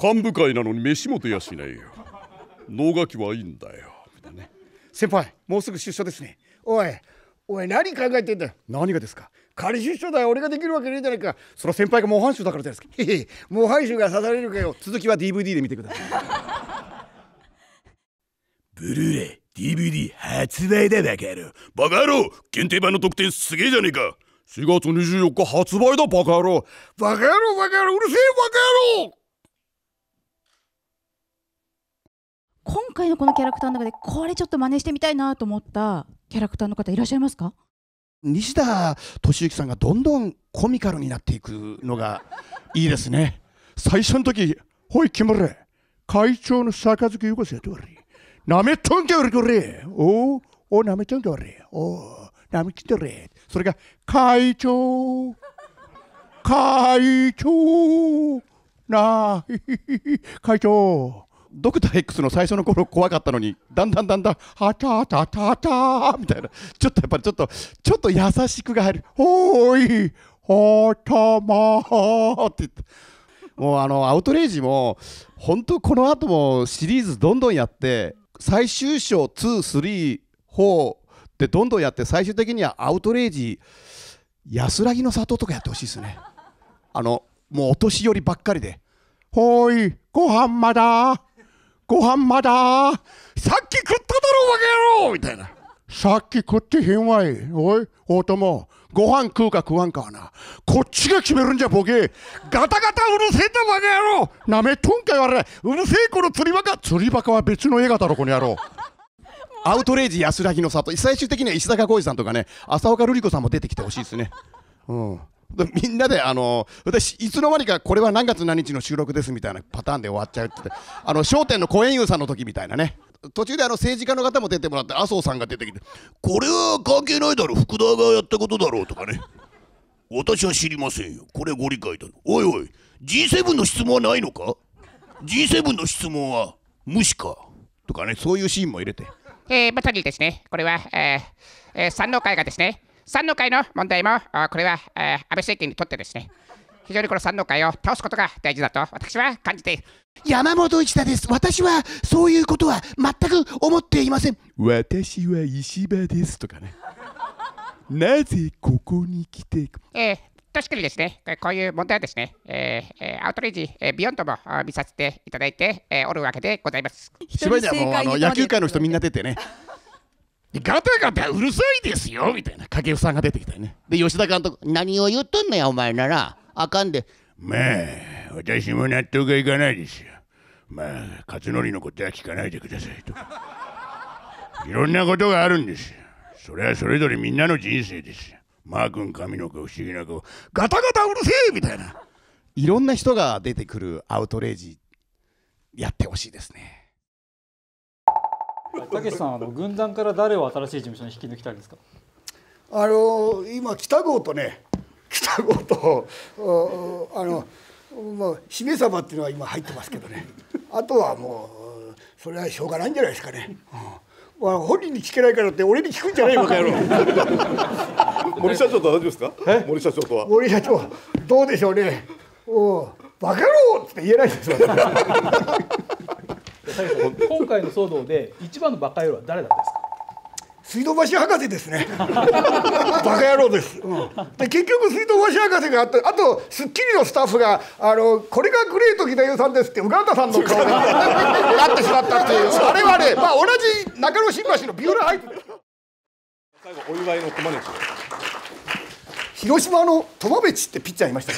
幹部会なのに飯も出やしないよ能書きはいいんだよみたいなね先輩もうすぐ出所ですねおいおい何考えてんだよ何がですか仮出所だよ俺ができるわけねえじゃないかそれは先輩が模範囚だからじゃないですかへへ 模範囚が刺されるかよ続きは DVD で見てください ブルーレイ DVD 発売だバカ野郎バカ野郎限定版の特典すげえじゃねえか4月24日発売だバカ野郎バカ野郎バカ野郎うるせえバカ野郎今回のこのキャラクターの中でこれちょっと真似してみたいなと思ったキャラクターの方いらっしゃいますか西田敏行さんがどんどんコミカルになっていくのがいいですね最初の時「ほい決まれ会長の杯よこせ」とおりなめとんけおれこれおおなめとんけおれおなめきてれ」それが「会長会長なあ 会長ドクター X の最初の頃怖かったのにだんだんだんだん「はたたたた」みたいなちょっとやっぱりちょっとちょっと優しくが入る「ほーいほたまー」って言って。もうあのアウトレイジも本当この後もシリーズどんどんやって最終章234ってどんどんやって最終的にはアウトレイジ安らぎの里とかやってほしいですねあのもうお年寄りばっかりで「ほいごはんまだご飯まださっき食っただろ、バカ野郎みたいな。さっき食ってへんわい。おい、大友。ご飯食うか食わんかはな。こっちが決めるんじゃボケ。ガタガタうるせえんだバカ野郎。なめとんか言われ。うるせえこの釣りバカ。釣りバカは別の映画だろ、この野郎。アウトレイジ安らぎの里。最終的には石坂浩二さんとかね、浅岡瑠璃子さんも出てきてほしいですね。うん。みんなで、あの私、いつの間にかこれは何月何日の収録ですみたいなパターンで終わっちゃうって、あの商店の小演遊さんの時みたいなね、途中であの政治家の方も出てもらって、麻生さんが出てきて、これは関係ないだろ、福田がやったことだろうとかね、私は知りませんよ、これご理解だろ、おいおい、G7 の質問はないのか ?G7 の質問は無視かとかね、そういうシーンも入れて。えー、まさにですね、これは、えーえー、山王会がですね、三の会の問題も、これは、安倍政権にとってですね、非常にこの三の会を倒すことが大事だと私は感じている。山本一太です。私はそういうことは全く思っていません。私は石破ですとかね。なぜここに来てえー、確かにですね、こういう問題はですね、えー、アウトレイジ、えー、ビヨンドも見させていただいて、えー、おるわけでございます。石破にはもうあの野球界の人みんな出てね。ガタガタうるさいですよみたいな掛布さんが出てきたよねで吉田監督何を言っとんねやお前ならあかんでまあ私も納得がいかないですよまあ勝則のことは聞かないでくださいと いろんなことがあるんですよそれはそれぞれみんなの人生ですよマー君神の子不思議な子ガタガタうるせえみたいないろんな人が出てくるアウトレージやってほしいですねたけしさんあの軍団から誰を新しい事務所に引き抜きたいですかあの今北郷とね北郷とあの、まあ、姫様っていうのは今入ってますけどねあとはもうそれはしょうがないんじゃないですかね。うんまあ、本人に聞けないからって俺に聞くんじゃないのかよ 森社長と大丈夫ですか森社長とは森社長どうでしょうねおバカ野郎って言えないですよ今回の騒動で一番のバカ野郎は誰だったんですか水道橋博士ですね バカ野郎です、うん、で結局水道橋博士があったあと『スッキリ』のスタッフがあの「これがグレート秀夫さんです」ってウガンダさんの顔に なってしまったっていうあれはね、まあ、同じ中野新橋のビューラーハイプ最後お祝いのコマネチ広島の苫米地ってピッチャーいました